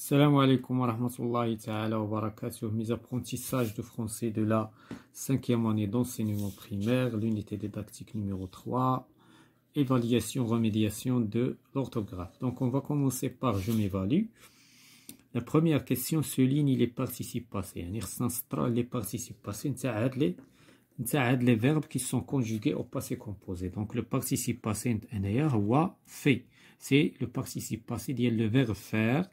Salam alaikum wa rahmatullahi ta'ala wa barakatuh. Mes apprentissages de français de la cinquième année d'enseignement primaire, l'unité didactique numéro 3, évaluation, remédiation de l'orthographe. Donc on va commencer par je m'évalue. La première question souligne les participes passés. Les participes passés, les verbes qui sont conjugués au passé composé. Donc le participe passé, c'est fait. C'est le participe passé, le verbe faire.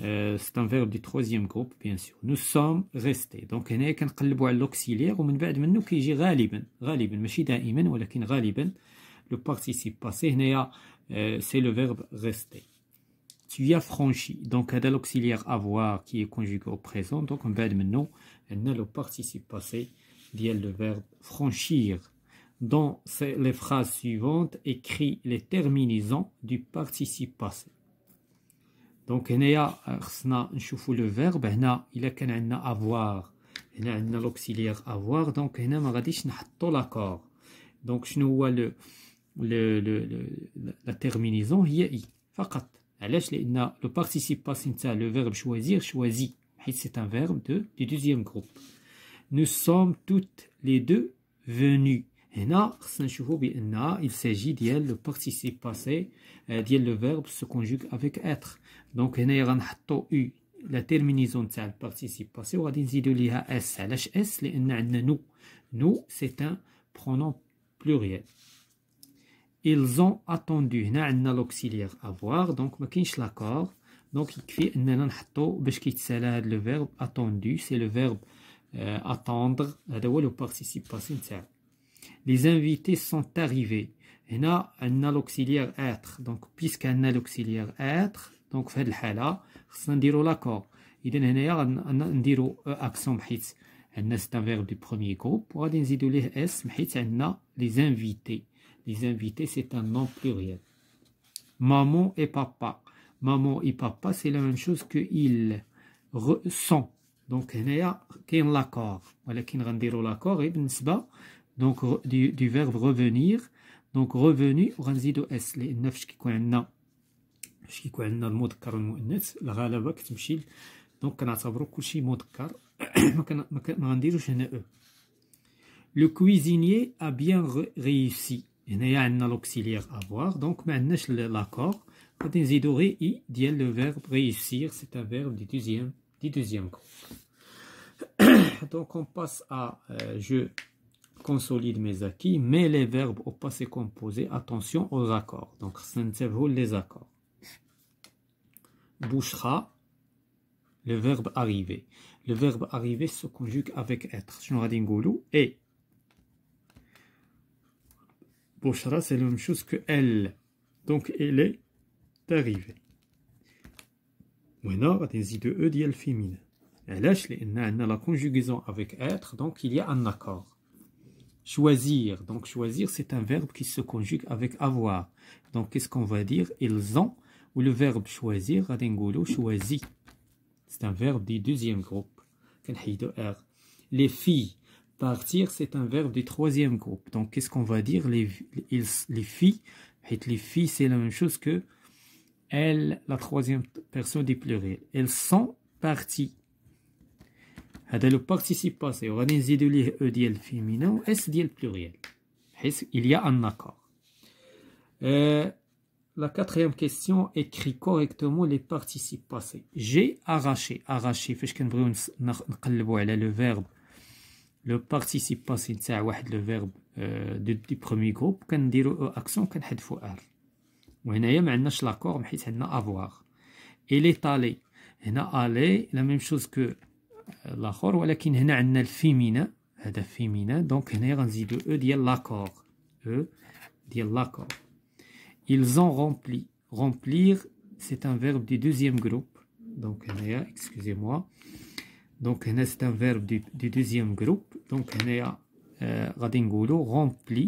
Euh, c'est un verbe du troisième groupe, bien sûr. Nous sommes restés. Donc, هنا كنقلبوا على l'auxiliaire ومن بعد منه كيجي غالبا غالبا ماشي دائما ولكن غالبا le participe passé هنايا euh, c'est le verbe rester. Tu as franchi. Donc, هذا l'auxiliaire avoir qui est conjugué au présent. Donc, من بعد منه عندنا le participe passé ديال le verbe franchir. Dans les phrases suivantes, écris les terminaisons du participe passé. Donc, le verbe, il a avoir. Il a l'auxiliaire avoir. Donc, il a un l'accord. Donc, je nous vois le, la terminaison, il y a i. Le participe passe, le verbe choisir, choisi. C'est un verbe du deuxième groupe. Nous sommes toutes les deux venues il s'agit d'elle le participe passé euh, le verbe se conjugue avec être donc la terminaison de participe passé on va dire s nous nous c'est un pronom pluriel ils ont attendu l'auxiliaire avoir donc l'accord donc il le verbe attendu c'est le verbe euh, attendre euh, le participe passé les invités sont arrivés. Et là, on a l'auxiliaire être. Donc, puisqu'on a l'auxiliaire être, donc, fait là, on dit l'accord. Il y a un accent mhitz. C'est un verbe du premier groupe. On va s a les invités. Les invités, c'est un nom pluriel. Maman et papa. Maman et papa, c'est la même chose que ils sont. Donc, il y a l'accord. Voilà, l'accord. Et, donc du, du verbe revenir. Donc revenu, ranzido s, les neuf chikwenna. Chikwenna, le mot car, le mot net, la ralava, ktimchil. Donc, on a savoir kushi, mot car, mandiru chene e. Le cuisinier a bien réussi. Il y a un auxiliaire à voir. Donc, maintenant, je l'accord. Ranzidore i, dit le verbe réussir, c'est un verbe du deuxième, du deuxième groupe. Donc, on passe à euh, je consolide mes acquis, mais les verbes au passé composé, attention aux accords. Donc, les accords. Bouchra, le verbe arriver. Le verbe arriver se conjugue avec être. et. Bouchra, c'est la même chose que elle. Donc, elle est arrivée. Maintenant, e féminin. Elle est, la conjugaison avec être, donc il y a un accord. Choisir. Donc, choisir, c'est un verbe qui se conjugue avec avoir. Donc, qu'est-ce qu'on va dire Ils ont, ou le verbe choisir, radengolo »« choisi. C'est un verbe du deuxième groupe. Les filles. Partir, c'est un verbe du troisième groupe. Donc, qu'est-ce qu'on va dire les, les, les filles, les filles, c'est la même chose que elles, la troisième personne du pluriel. Elles sont parties. هذا لو بارتيسيباسي وغادي نزيدو ليه او féminin الفيمينا و اس ديال pluriel. Il y a un accord. Euh, la quatrième question écrit correctement les participes passés. J'ai arraché, arraché. Fais que nous le verbe, le participe passé, c'est le verbe euh, du, premier groupe. Quand dire action, quand had faut r ». Ou on a même l'accord, mais a « avoir. Il est allé. Il a allé la même chose que الاخر ولكن هنا عندنا الفيمينا هذا فيمينا دونك هنايا غنزيدو او ديال لاكور او ديال لاكور ils ont rempli remplir c'est un verbe du deuxième groupe donc هنايا excusez-moi donc هنا c'est un verbe du, deuxième groupe donc هنايا غادي نقولو rempli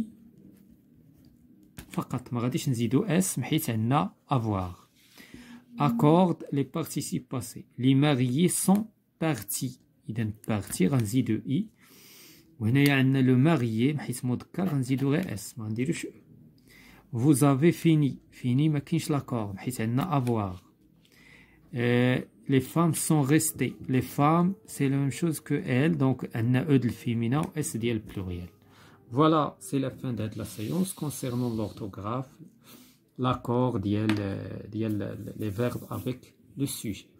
فقط ما غاديش نزيدو اس حيت عندنا avoir accorde les participes passés les mariés sont partie إذا partie غنزيدو إي وهنايا عندنا لو ماريي حيت مذكر غنزيدو غير إس ما غنديروش vous avez fini fini ma l'accord. l'accord, حيت dit avoir les femmes sont restées les femmes c'est la même chose que elles donc n'a e le féminin et s ديال pluriel voilà c'est la fin de la séance concernant l'orthographe l'accord ديال euh, euh, les verbes avec le sujet